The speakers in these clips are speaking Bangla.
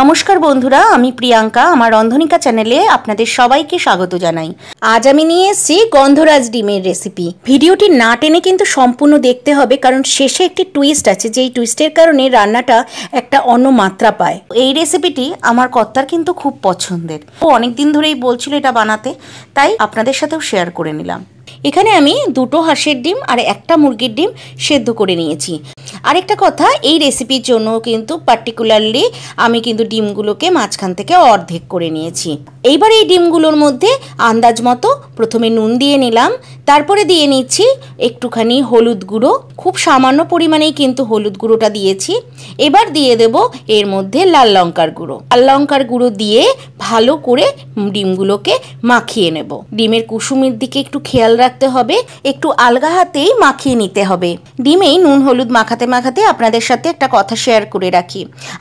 নমস্কার বন্ধুরা আমি প্রিয়াঙ্কা আমার রন্ধনিকা চ্যানেলে আপনাদের সবাইকে স্বাগত জানাই আজ আমি নিয়ে এসেছি গন্ধরাজ ডিমের রেসিপি ভিডিওটি না টেনে কিন্তু সম্পূর্ণ দেখতে হবে কারণ শেষে একটি টুইস্ট আছে যেই টুইস্টের কারণে রান্নাটা একটা অন্য মাত্রা পায় এই রেসিপিটি আমার কর্তার কিন্তু খুব পছন্দের ও অনেকদিন ধরেই বলছিল এটা বানাতে তাই আপনাদের সাথেও শেয়ার করে নিলাম এখানে আমি দুটো হাঁসের ডিম আর একটা মুরগির ডিম সেদ্ধ করে নিয়েছি আরেকটা কথা এই রেসিপির জন্য কিন্তু পার্টিকুলারলি আমি কিন্তু ডিমগুলোকে মাঝখান থেকে অর্ধেক করে নিয়েছি এইবার এই ডিমগুলোর মধ্যে আন্দাজ মতো প্রথমে নুন দিয়ে নিলাম তারপরে দিয়ে নিচ্ছি একটুখানি হলুদ গুঁড়ো খুব সামান্য পরিমাণেই কিন্তু হলুদ গুঁড়োটা দিয়েছি এবার দিয়ে দেব এর মধ্যে লাল লঙ্কার গুঁড়ো লাল লঙ্কার গুঁড়ো দিয়ে ভালো করে ডিমগুলোকে মাখিয়ে নেব ডিমের কুসুমের দিকে একটু খেয়াল রাখতে হবে একটু আলগা হাতেই মাখিয়ে নিতে হবে ডিমেই নুন হলুদ মাখা মাখাতে মাখাতে আপনাদের সাথে একটা কথা শেয়ার করে রাখি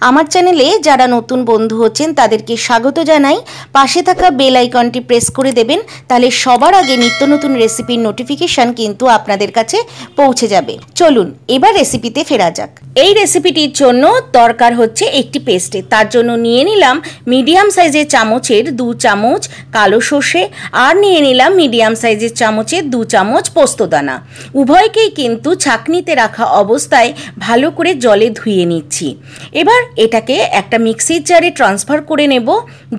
আমার চ্যানেলে যারা নতুন বন্ধু হচ্ছেন তাদেরকে স্বাগত জানাই পাশে থাকা বেল আইকনটি প্রেস করে দেবেন তাহলে সবার আগে নিত্য নতুন রেসিপির নোটিফিকেশান কিন্তু আপনাদের কাছে পৌঁছে যাবে চলুন এবার রেসিপিতে ফেরা যাক এই রেসিপিটির জন্য দরকার হচ্ছে একটি পেস্টে তার জন্য নিয়ে নিলাম মিডিয়াম সাইজের চামচের দু চামচ কালো সর্ষে আর নিয়ে নিলাম মিডিয়াম সাইজের চামচের দু চামচ পোস্তদানা উভয়কেই কিন্তু ছাকনিতে রাখা অবস্থায় পাতায় ভালো করে জলে ধুয়ে নিচ্ছি এবার এটাকে একটা মিক্সির জারে ট্রান্সফার করে নেব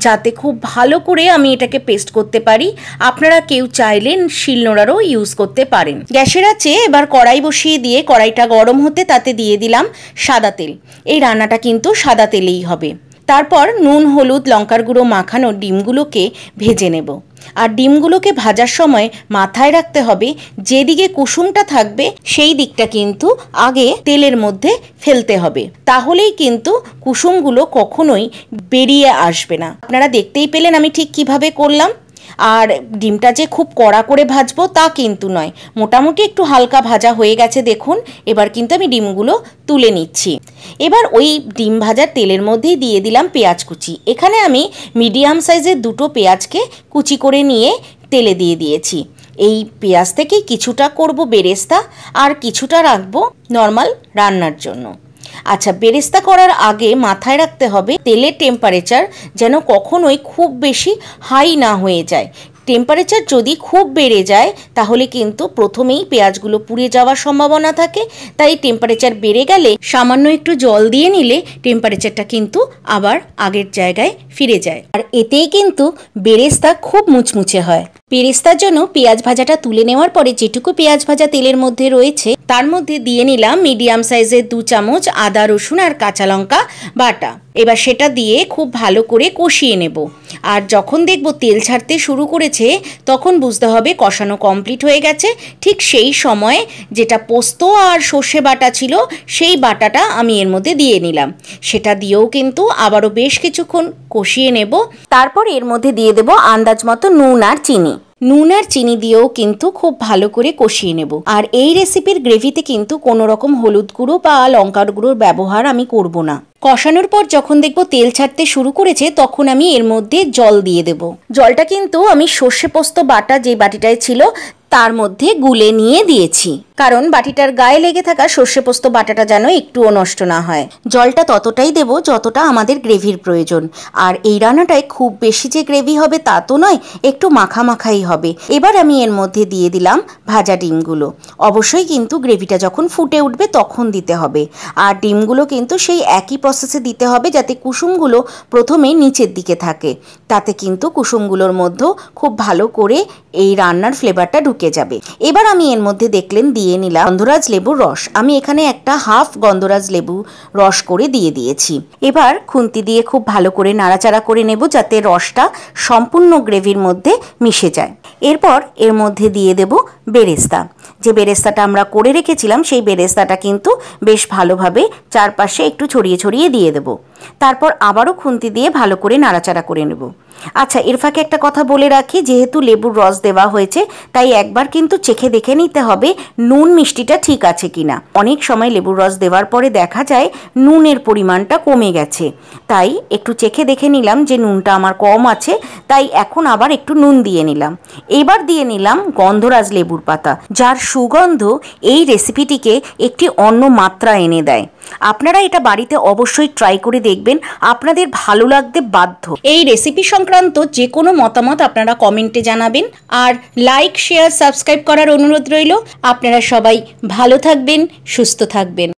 যাতে খুব ভালো করে আমি এটাকে পেস্ট করতে পারি আপনারা কেউ চাইলেন শিলনোড়ারও ইউজ করতে পারেন গ্যাসের আছে এবার কড়াই বসিয়ে দিয়ে কড়াইটা গরম হতে তাতে দিয়ে দিলাম সাদা তেল এই রান্নাটা কিন্তু সাদা তেলেই হবে তারপর নুন হলুদ লঙ্কার গুঁড়ো মাখানো ডিমগুলোকে ভেজে নেব আর ডিমগুলোকে ভাজার সময় মাথায় রাখতে হবে যেদিকে কুসুমটা থাকবে সেই দিকটা কিন্তু আগে তেলের মধ্যে ফেলতে হবে তাহলেই কিন্তু কুসুমগুলো কখনোই বেরিয়ে আসবে না আপনারা দেখতেই পেলেন আমি ঠিক কিভাবে করলাম আর ডিমটা যে খুব কড়া করে ভাজবো তা কিন্তু নয় মোটামুটি একটু হালকা ভাজা হয়ে গেছে দেখুন এবার কিন্তু আমি ডিমগুলো তুলে নিচ্ছি এবার ওই ডিম ভাজার তেলের মধ্যেই দিয়ে দিলাম পেঁয়াজ কুচি এখানে আমি মিডিয়াম সাইজের দুটো পেঁয়াজকে কুচি করে নিয়ে তেলে দিয়ে দিয়েছি এই পেঁয়াজ থেকে কিছুটা করব বেরেস্তা আর কিছুটা রাখবো নর্মাল রান্নার জন্য আচ্ছা বেরেস্তা করার আগে মাথায় রাখতে হবে তেলের টেম্পারেচার যেন কখনোই খুব বেশি হাই না হয়ে যায় টেম্পারেচার যদি খুব বেড়ে যায় তাহলে কিন্তু প্রথমেই পেঁয়াজগুলো পুড়ে যাওয়ার সম্ভাবনা থাকে তাই টেম্পারেচার বেড়ে গেলে সামান্য একটু জল দিয়ে নিলে টেম্পারেচারটা কিন্তু আবার আগের জায়গায় ফিরে যায় আর এতেই কিন্তু বেরেস্তা খুব মুচমুচে হয় পেরিস্তার জন্য পেঁয়াজ ভাজাটা তুলে নেওয়ার পরে যেটুকু পেঁয়াজ ভাজা তেলের মধ্যে রয়েছে তার মধ্যে দিয়ে নিলাম মিডিয়াম সাইজের দু চামচ আদা রসুন আর কাঁচা লঙ্কা বাটা এবার সেটা দিয়ে খুব ভালো করে কষিয়ে নেব আর যখন দেখব তেল ছাড়তে শুরু করেছে তখন বুঝতে হবে কষানো কমপ্লিট হয়ে গেছে ঠিক সেই সময়ে যেটা পোস্ত আর সর্ষে বাটা ছিল সেই বাটাটা আমি এর মধ্যে দিয়ে নিলাম সেটা দিয়েও কিন্তু আবারও বেশ কিছুক্ষণ কষিয়ে নেব তারপর এর মধ্যে দিয়ে দেব আন্দাজ মতো নুন আর চিনি নুন আর চিনি দিয়েও কিন্তু খুব ভালো করে কষিয়ে নেব আর এই রেসিপির গ্রেভিতে কিন্তু কোনো রকম হলুদ গুঁড়ো বা লঙ্কার গুঁড়োর ব্যবহার আমি করব না কষানোর পর যখন দেখব তেল ছাড়তে শুরু করেছে তখন আমি এর মধ্যে জল দিয়ে দেব জলটা কিন্তু আমি সর্ষে পোস্ত বাটা যে বাটিটায় ছিল তার মধ্যে গুলে নিয়ে দিয়েছি কারণ বাটিটার গায়ে লেগে থাকা সর্ষে পোস্ত বাটাটা যেন একটুও নষ্ট না হয় জলটা ততটাই দেব যতটা আমাদের গ্রেভির প্রয়োজন আর এই রান্নাটায় খুব বেশি যে গ্রেভি হবে তা তো নয় একটু মাখা মাখাই হবে এবার আমি এর মধ্যে দিয়ে দিলাম ভাজা ডিমগুলো অবশ্যই কিন্তু গ্রেভিটা যখন ফুটে উঠবে তখন দিতে হবে আর ডিমগুলো কিন্তু সেই একই প্রসেসে দিতে হবে যাতে কুসুমগুলো প্রথমে নিচের দিকে থাকে তাতে কিন্তু কুসুমগুলোর মধ্যেও খুব ভালো করে এই রান্নার ফ্লেভারটা ঢুকে যাবে এবার আমি এর মধ্যে দেখলেন দিয়ে নিলাম গন্ধরাজ লেবুর রস আমি এখানে একটা হাফ গন্ধরাজ লেবু রস করে দিয়ে দিয়েছি এবার খুন্তি দিয়ে খুব ভালো করে নাড়াচাড়া করে নেব যাতে রসটা সম্পূর্ণ গ্রেভির মধ্যে মিশে যায় এরপর এর মধ্যে দিয়ে দেব বেরেস্তা যে বেরেস্তাটা আমরা করে রেখেছিলাম সেই বেরেস্তাটা কিন্তু বেশ ভালোভাবে চারপাশে একটু ছড়িয়ে ছড়িয়ে দিয়ে দেব তারপর আবারও খুন্তি দিয়ে ভালো করে নাড়াচাড়া করে নেব আচ্ছা এর ফাঁকে একটা কথা বলে রাখি যেহেতু লেবুর রস দেওয়া হয়েছে তাই একবার কিন্তু চেখে দেখে নিতে হবে নুন মিষ্টিটা ঠিক আছে কিনা অনেক সময় লেবুর রস দেওয়ার পরে দেখা যায় নুনের পরিমাণটা কমে গেছে তাই একটু চেখে দেখে নিলাম যে নুনটা আমার কম আছে তাই এখন আবার একটু নুন দিয়ে নিলাম এবার দিয়ে নিলাম গন্ধরাজ লেবুর পাতা যার সুগন্ধ এই রেসিপিটিকে একটি অন্য মাত্রা এনে দেয় আপনারা এটা বাড়িতে অবশ্যই ট্রাই করে দেখবেন আপনাদের ভালো লাগতে বাধ্য এই রেসিপি সংক্রান্ত যে কোনো মতামত আপনারা কমেন্টে জানাবেন আর লাইক শেয়ার সাবস্ক্রাইব করার অনুরোধ রইল আপনারা সবাই ভালো থাকবেন সুস্থ থাকবেন